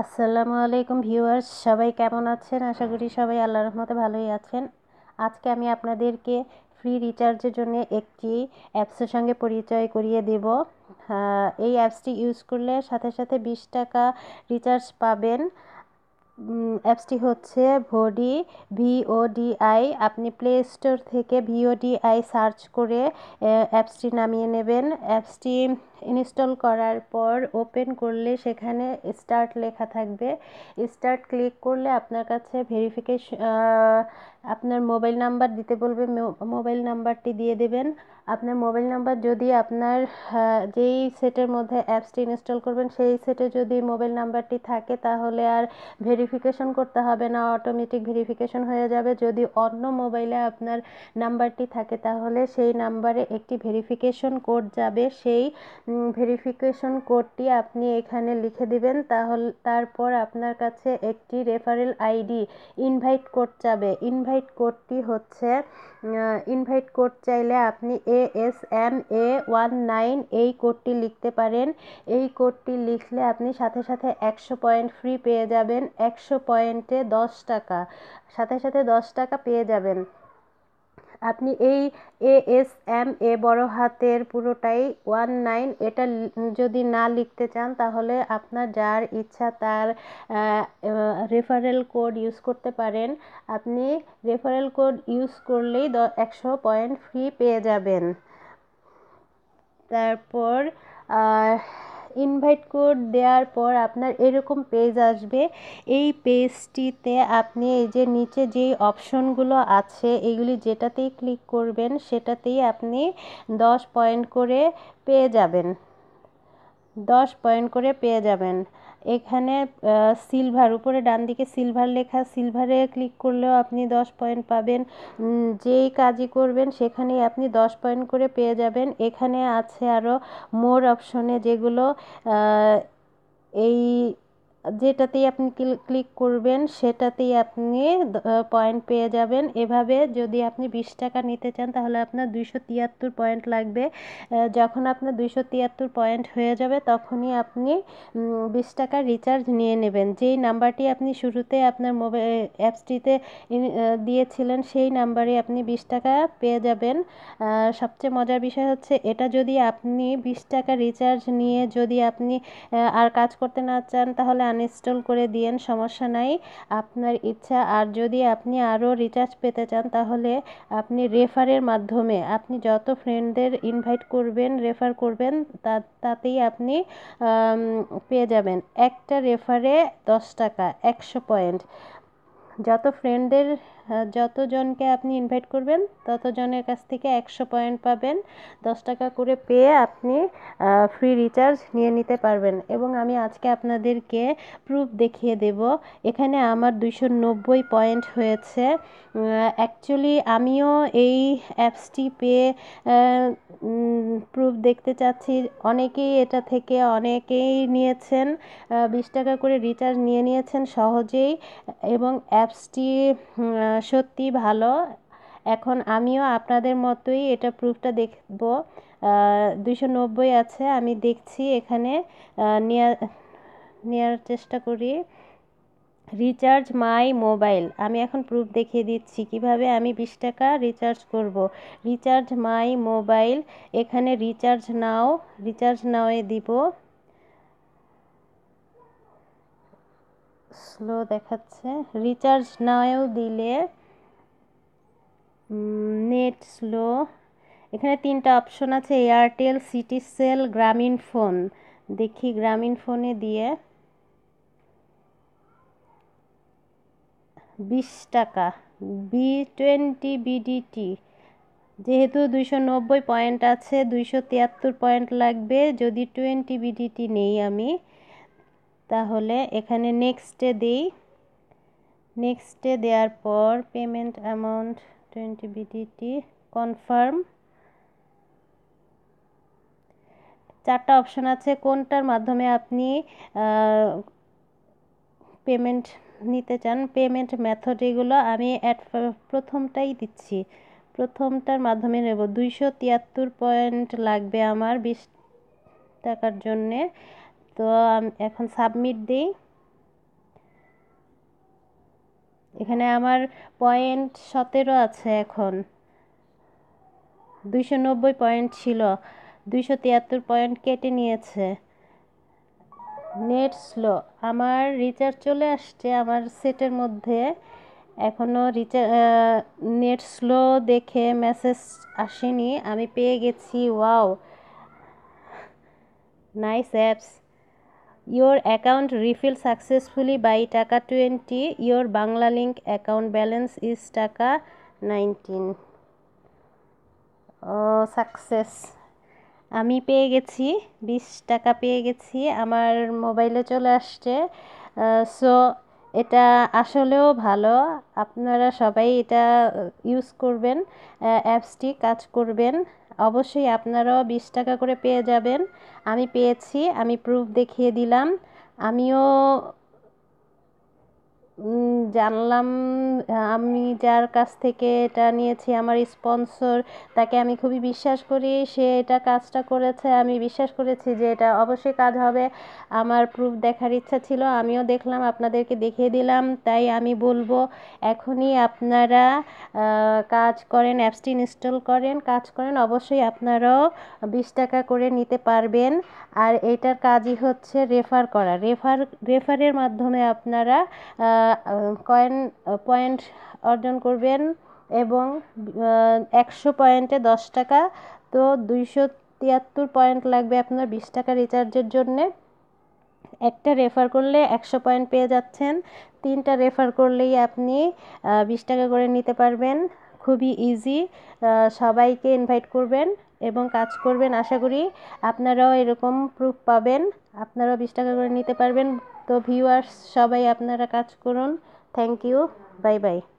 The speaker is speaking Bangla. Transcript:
আসসালামু আলাইকুম ভিউয়ার্স সবাই কেমন আছেন আশা করি সবাই আল্লাহর রহমতে ভালোই আছেন আজকে আমি আপনাদেরকে ফ্রি রিচার্জের জন্য একটি অ্যাপসের সঙ্গে পরিচয় করিয়ে দেব এই অ্যাপসটি ইউজ করলে সাথে সাথে বিশ টাকা রিচার্জ পাবেন অ্যাপসটি হচ্ছে ভডি ভিওডিআই আপনি প্লে স্টোর থেকে ভিওডিআই সার্চ করে অ্যাপসটি নামিয়ে নেবেন অ্যাপসটি ইনস্টল করার পর ওপেন করলে সেখানে স্টার্ট লেখা থাকবে স্টার্ট ক্লিক করলে আপনার কাছে ভেরিফিকেশন আপনার মোবাইল নাম্বার দিতে বলবে মোবাইল নাম্বারটি দিয়ে দেবেন আপনার মোবাইল নাম্বার যদি আপনার যেই সেটের মধ্যে অ্যাপসটি ইনস্টল করবেন সেই সেটে যদি মোবাইল নাম্বারটি থাকে তাহলে আর ভেরিফিকেশন করতে হবে না অটোমেটিক ভেরিফিকেশন হয়ে যাবে যদি অন্য মোবাইলে আপনার নাম্বারটি থাকে তাহলে সেই নাম্বারে একটি ভেরিফিকেশন কোড যাবে সেই ভেরিফিকেশন কোডটি আপনি এখানে লিখে দিবেন তাহলে তারপর আপনার কাছে একটি রেফারেল আইডি ইনভাইট কোড যাবে ইনভাইট কোডটি হচ্ছে ইনভাইট কোড চাইলে আপনি A S M A one nine এই কোডটি লিখতে পারেন এই কোডটি লিখলে আপনি সাথে সাথে একশো পয়েন্ট ফ্রি পেয়ে যাবেন একশো পয়েন্টে দশ টাকা সাথে সাথে দশ টাকা পেয়ে যাবেন আপনি এই এ এস এম এ বড় হাতের পুরোটাই ওয়ান নাইন এটা যদি না লিখতে চান তাহলে আপনার যার ইচ্ছা তার রেফারেল কোড ইউজ করতে পারেন আপনি রেফারেল কোড ইউজ করলেই একশো পয়েন্ট ফ্রি পেয়ে যাবেন তারপর ইনভাইট কোড দেওয়ার পর আপনার এরকম পেজ আসবে এই পেজটিতে আপনি এই যে নিচে যেই অপশনগুলো আছে এগুলি যেটাতেই ক্লিক করবেন সেটাতেই আপনি দশ পয়েন্ট করে পেয়ে যাবেন দশ পয়েন্ট করে পেয়ে যাবেন এখানে সিলভার উপরে ডান দিকে সিলভার লেখা সিলভারে ক্লিক করলেও আপনি দশ পয়েন্ট পাবেন যেই কাজই করবেন সেখানেই আপনি দশ পয়েন্ট করে পেয়ে যাবেন এখানে আছে আরও মোর অপশনে যেগুলো এই যেটাতেই আপনি ক্লিক করবেন সেটাতেই আপনি পয়েন্ট পেয়ে যাবেন এভাবে যদি আপনি বিশ টাকা নিতে চান তাহলে আপনার দুইশো তিয়াত্তর পয়েন্ট লাগবে যখন আপনার দুইশো তিয়াত্তর পয়েন্ট হয়ে যাবে তখনই আপনি বিশ টাকা রিচার্জ নিয়ে নেবেন যেই নাম্বারটি আপনি শুরুতে আপনার মোবাইল অ্যাপসটিতে দিয়েছিলেন সেই নাম্বারে আপনি বিশ টাকা পেয়ে যাবেন সবচেয়ে মজার বিষয় হচ্ছে এটা যদি আপনি বিশ টাকা রিচার্জ নিয়ে যদি আপনি আর কাজ করতে না চান তাহলে আনইনস্টল করে দিয়েন সমস্যা নাই আপনার ইচ্ছা আর যদি আপনি আরও রিচার্জ পেতে চান তাহলে আপনি রেফারের মাধ্যমে আপনি যত ফ্রেন্ডদের ইনভাইট করবেন রেফার করবেন তাতেই আপনি পেয়ে যাবেন একটা রেফারে দশ টাকা একশো পয়েন্ট যত ফ্রেন্ডদের হ্যাঁ, যতজনকে আপনি ইনভাইট করবেন ততজনের কাছ থেকে একশো পয়েন্ট পাবেন দশ টাকা করে পেয়ে আপনি ফ্রি রিচার্জ নিয়ে নিতে পারবেন এবং আমি আজকে আপনাদেরকে প্রুফ দেখিয়ে দেব এখানে আমার দুইশো নব্বই পয়েন্ট হয়েছে অ্যাকচুয়ালি আমিও এই অ্যাপসটি পেয়ে প্রুফ দেখতে চাচ্ছি অনেকেই এটা থেকে অনেকেই নিয়েছেন বিশ টাকা করে রিচার্জ নিয়ে নিয়েছেন সহজেই এবং অ্যাপসটি সত্যি ভালো এখন আমিও আপনাদের মতোই এটা প্রুফটা দেখব দুইশো নব্বই আছে আমি দেখছি এখানে নেয়ার নেয়ার চেষ্টা করি রিচার্জ মাই মোবাইল আমি এখন প্রুফ দেখিয়ে দিচ্ছি কিভাবে আমি বিশ টাকা রিচার্জ করব রিচার্জ মাই মোবাইল এখানে রিচার্জ নাও রিচার্জ নাওয়ে দিব আসলো দেখাচ্ছে রিচার্জ নাও দিলে নেট স্লো এখানে তিনটা অপশন আছে Airtel city cell Grameenphone দেখি গ্রামীণ ফোনে দিয়ে বিশ টাকা বি টোয়েন্টি বিডিটি যেহেতু দুইশো নব্বই পয়েন্ট আছে দুইশো তিয়াত্তর পয়েন্ট লাগবে যদি টোয়েন্টি বিডিটি নেই আমি তাহলে এখানে নেক্সটে দিই নেক্সটে দেওয়ার পর payment amount twenty BDT confirm চারটা অপশান আছে কোনটার মাধ্যমে আপনি পেমেন্ট নিতে চান পেমেন্ট মেথড এগুলো আমি অ্যাট প্রথমটাই দিচ্ছি প্রথমটার মাধ্যমে নেব দুইশো তিয়াত্তর পয়েন্ট লাগবে আমার বিশ টাকার জন্যে তো এখন সাবমিট দিই এখানে আমার পয়েন্ট সতেরো আছে এখন দুইশো নব্বই পয়েন্ট ছিল দুইশো তিয়াত্তর পয়েন্ট কেটে নিয়েছে নেট স্লো আমার রিচার্জ চলে আসছে আমার সেটের মধ্যে এখনও রিচার্জ নেট স্লো দেখে মেসেজ আসেনি আমি পেয়ে গেছি wow nice apps your account refill successfully by taka twenty your Banglalink account balance is taka nineteen ও সাকসেস আমি পেয়ে গেছি বিশ টাকা পেয়ে গেছি আমার মোবাইলে চলে আসছে সো এটা আসলেও ভালো আপনারা সবাই এটা ইউজ করবেন অ্যাপসটি কাজ করবেন অবশ্যই আপনারাও বিশ টাকা করে পেয়ে যাবেন আমি পেয়েছি আমি প্রুফ দেখিয়ে দিলাম আমিও জানলাম আমি যার কাছ থেকে এটা নিয়েছি আমার স্পন্সর তাকে আমি খুবই বিশ্বাস করি সে এটা কাজটা করেছে আমি বিশ্বাস করেছি যে এটা অবশ্যই কাজ হবে আমার প্রুফ দেখার ইচ্ছা ছিল আমিও দেখলাম আপনাদেরকে দেখিয়ে দিলাম তাই আমি বলবো এখনই আপনারা কাজ করেন অ্যাপসটি ইনস্টল করেন কাজ করেন অবশ্যই আপনারাও বিশ টাকা করে নিতে পারবেন আর এটার কাজই হচ্ছে রেফার করা রেফার রেফারের মাধ্যমে আপনারা কয়েন পয়েন্ট অর্জন করবেন এবং একশো পয়েন্টে দশ টাকা তো দুইশো তিয়াত্তর পয়েন্ট লাগবে আপনার বিশ টাকা রিচার্জের জন্যে একটা রেফার করলে একশো পয়েন্ট পেয়ে যাচ্ছেন তিনটা রেফার করলেই আপনি বিশ টাকা করে নিতে পারবেন খুবই ইজি সবাইকে ইনভাইট করবেন এবং কাজ করবেন আশা করি আপনারাও এরকম প্রুফ পাবেন আপনারাও বিশ টাকা করে নিতে পারবেন তো ভিউয়ার্স সবাই আপনারা কাজ করুন Thank you. Bye bye.